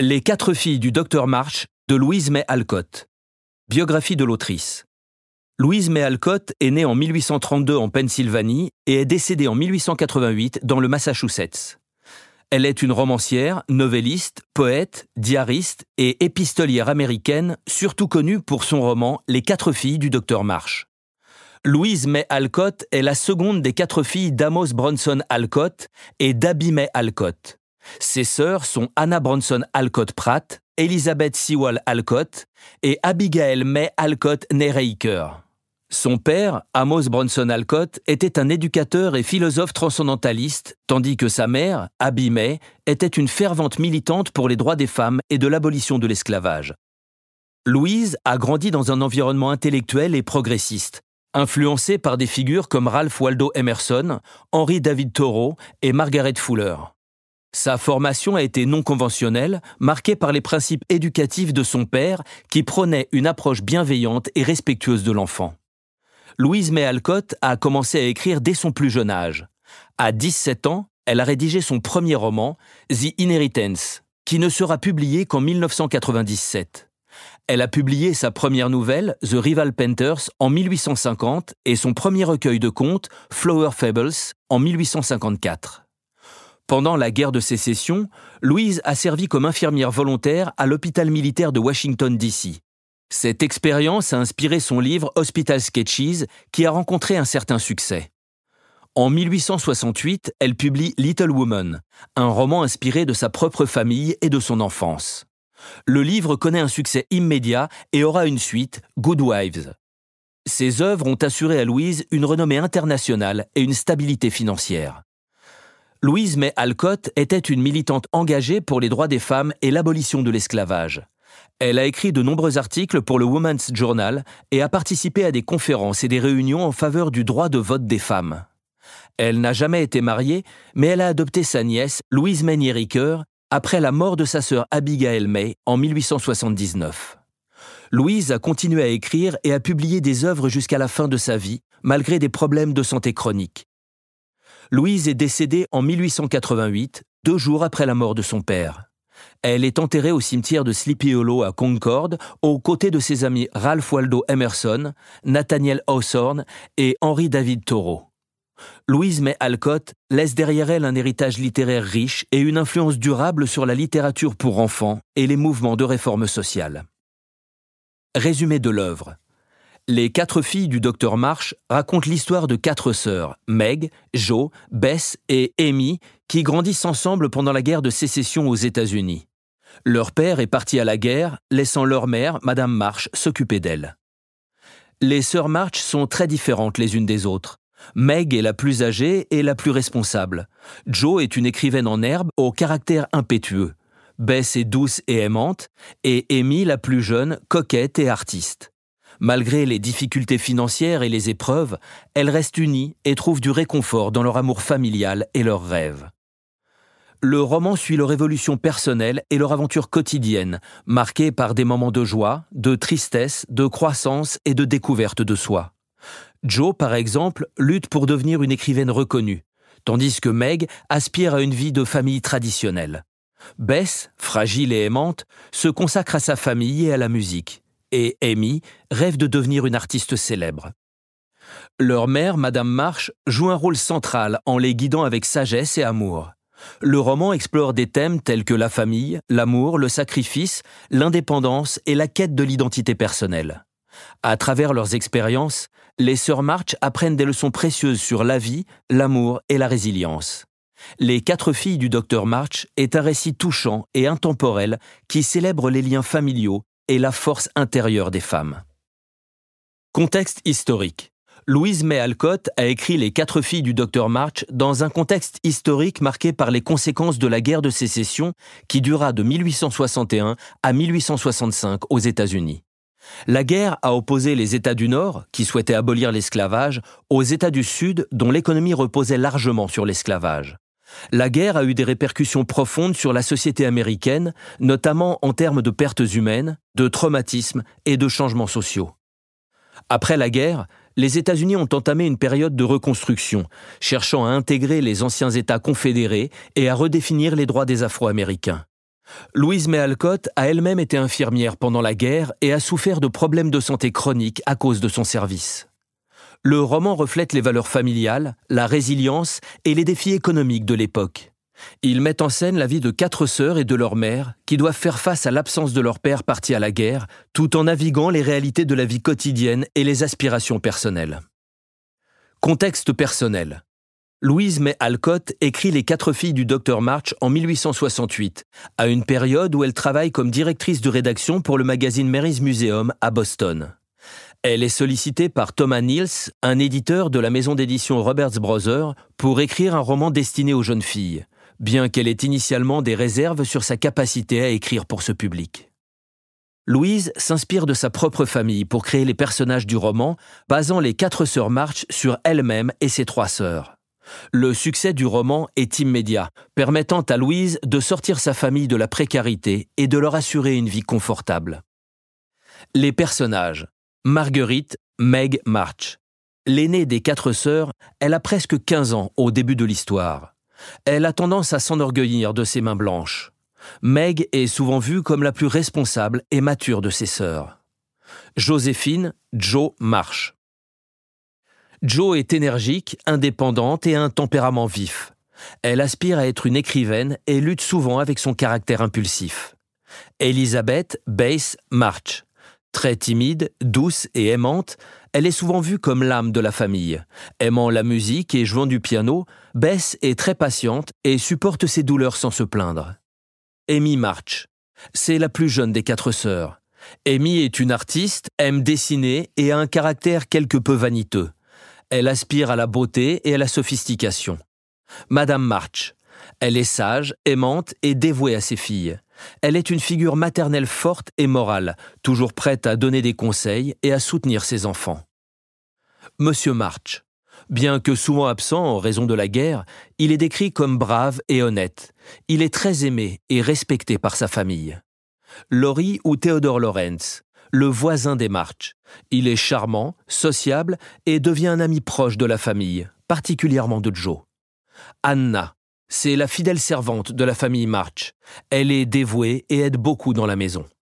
Les quatre filles du docteur March de Louise May Alcott. Biographie de l'autrice. Louise May Alcott est née en 1832 en Pennsylvanie et est décédée en 1888 dans le Massachusetts. Elle est une romancière, novelliste, poète, diariste et épistolière américaine, surtout connue pour son roman Les quatre filles du docteur March. Louise May Alcott est la seconde des quatre filles d'Amos Bronson Alcott et d'Abby May Alcott. Ses sœurs sont Anna Bronson Alcott Pratt, Elizabeth Sewall Alcott et Abigail May Alcott Nereiker. Son père, Amos Bronson Alcott, était un éducateur et philosophe transcendantaliste, tandis que sa mère, Abby May, était une fervente militante pour les droits des femmes et de l'abolition de l'esclavage. Louise a grandi dans un environnement intellectuel et progressiste, influencée par des figures comme Ralph Waldo Emerson, Henry David Thoreau et Margaret Fuller. Sa formation a été non conventionnelle, marquée par les principes éducatifs de son père, qui prenait une approche bienveillante et respectueuse de l'enfant. Louise May Alcott a commencé à écrire dès son plus jeune âge. À 17 ans, elle a rédigé son premier roman, The Inheritance, qui ne sera publié qu'en 1997. Elle a publié sa première nouvelle, The Rival Painters, en 1850 et son premier recueil de contes, Flower Fables, en 1854. Pendant la guerre de sécession, Louise a servi comme infirmière volontaire à l'hôpital militaire de Washington, D.C. Cette expérience a inspiré son livre Hospital Sketches, qui a rencontré un certain succès. En 1868, elle publie Little Woman, un roman inspiré de sa propre famille et de son enfance. Le livre connaît un succès immédiat et aura une suite, Good Wives. Ses œuvres ont assuré à Louise une renommée internationale et une stabilité financière. Louise May Alcott était une militante engagée pour les droits des femmes et l'abolition de l'esclavage. Elle a écrit de nombreux articles pour le Woman's Journal et a participé à des conférences et des réunions en faveur du droit de vote des femmes. Elle n'a jamais été mariée, mais elle a adopté sa nièce, Louise May Nieriker, après la mort de sa sœur Abigail May en 1879. Louise a continué à écrire et a publié des œuvres jusqu'à la fin de sa vie, malgré des problèmes de santé chroniques. Louise est décédée en 1888, deux jours après la mort de son père. Elle est enterrée au cimetière de Sleepy Hollow à Concord, aux côtés de ses amis Ralph Waldo Emerson, Nathaniel Hawthorne et Henry David Thoreau. Louise May Alcott laisse derrière elle un héritage littéraire riche et une influence durable sur la littérature pour enfants et les mouvements de réforme sociale. Résumé de l'œuvre. Les quatre filles du docteur Marsh racontent l'histoire de quatre sœurs, Meg, Jo, Bess et Amy, qui grandissent ensemble pendant la guerre de sécession aux États-Unis. Leur père est parti à la guerre, laissant leur mère, Madame Marsh, s'occuper d'elles. Les sœurs March sont très différentes les unes des autres. Meg est la plus âgée et la plus responsable. Jo est une écrivaine en herbe au caractère impétueux. Bess est douce et aimante, et Amy la plus jeune, coquette et artiste. Malgré les difficultés financières et les épreuves, elles restent unies et trouvent du réconfort dans leur amour familial et leurs rêves. Le roman suit leur évolution personnelle et leur aventure quotidienne, marquée par des moments de joie, de tristesse, de croissance et de découverte de soi. Joe, par exemple, lutte pour devenir une écrivaine reconnue, tandis que Meg aspire à une vie de famille traditionnelle. Bess, fragile et aimante, se consacre à sa famille et à la musique et Amy rêvent de devenir une artiste célèbre. Leur mère, Madame March, joue un rôle central en les guidant avec sagesse et amour. Le roman explore des thèmes tels que la famille, l'amour, le sacrifice, l'indépendance et la quête de l'identité personnelle. À travers leurs expériences, les sœurs March apprennent des leçons précieuses sur la vie, l'amour et la résilience. Les quatre filles du docteur March est un récit touchant et intemporel qui célèbre les liens familiaux, et la force intérieure des femmes. Contexte historique. Louise May Alcott a écrit Les quatre filles du docteur March dans un contexte historique marqué par les conséquences de la guerre de sécession qui dura de 1861 à 1865 aux États-Unis. La guerre a opposé les États du Nord, qui souhaitaient abolir l'esclavage, aux États du Sud, dont l'économie reposait largement sur l'esclavage. La guerre a eu des répercussions profondes sur la société américaine, notamment en termes de pertes humaines, de traumatismes et de changements sociaux. Après la guerre, les États-Unis ont entamé une période de reconstruction, cherchant à intégrer les anciens États confédérés et à redéfinir les droits des Afro-Américains. Louise May Alcott a elle-même été infirmière pendant la guerre et a souffert de problèmes de santé chroniques à cause de son service. Le roman reflète les valeurs familiales, la résilience et les défis économiques de l'époque. Il met en scène la vie de quatre sœurs et de leur mère, qui doivent faire face à l'absence de leur père parti à la guerre, tout en naviguant les réalités de la vie quotidienne et les aspirations personnelles. Contexte personnel. Louise May Alcott écrit Les quatre filles du docteur March en 1868, à une période où elle travaille comme directrice de rédaction pour le magazine Mary's Museum à Boston. Elle est sollicitée par Thomas Niels, un éditeur de la maison d'édition Roberts Brothers, pour écrire un roman destiné aux jeunes filles, bien qu'elle ait initialement des réserves sur sa capacité à écrire pour ce public. Louise s'inspire de sa propre famille pour créer les personnages du roman, basant les quatre sœurs March sur elle-même et ses trois sœurs. Le succès du roman est immédiat, permettant à Louise de sortir sa famille de la précarité et de leur assurer une vie confortable. Les personnages, Marguerite Meg March. L'aînée des quatre sœurs, elle a presque 15 ans au début de l'histoire. Elle a tendance à s'enorgueillir de ses mains blanches. Meg est souvent vue comme la plus responsable et mature de ses sœurs. Joséphine Joe March. Joe est énergique, indépendante et a un tempérament vif. Elle aspire à être une écrivaine et lutte souvent avec son caractère impulsif. Elizabeth Bass March. Très timide, douce et aimante, elle est souvent vue comme l'âme de la famille. Aimant la musique et jouant du piano, Bess est très patiente et supporte ses douleurs sans se plaindre. Amy March. C'est la plus jeune des quatre sœurs. Amy est une artiste, aime dessiner et a un caractère quelque peu vaniteux. Elle aspire à la beauté et à la sophistication. Madame March. Elle est sage, aimante et dévouée à ses filles. Elle est une figure maternelle forte et morale, toujours prête à donner des conseils et à soutenir ses enfants. Monsieur March. Bien que souvent absent en raison de la guerre, il est décrit comme brave et honnête. Il est très aimé et respecté par sa famille. Laurie ou Theodore Lawrence le voisin des March. Il est charmant, sociable et devient un ami proche de la famille, particulièrement de Joe. Anna, c'est la fidèle servante de la famille March. Elle est dévouée et aide beaucoup dans la maison.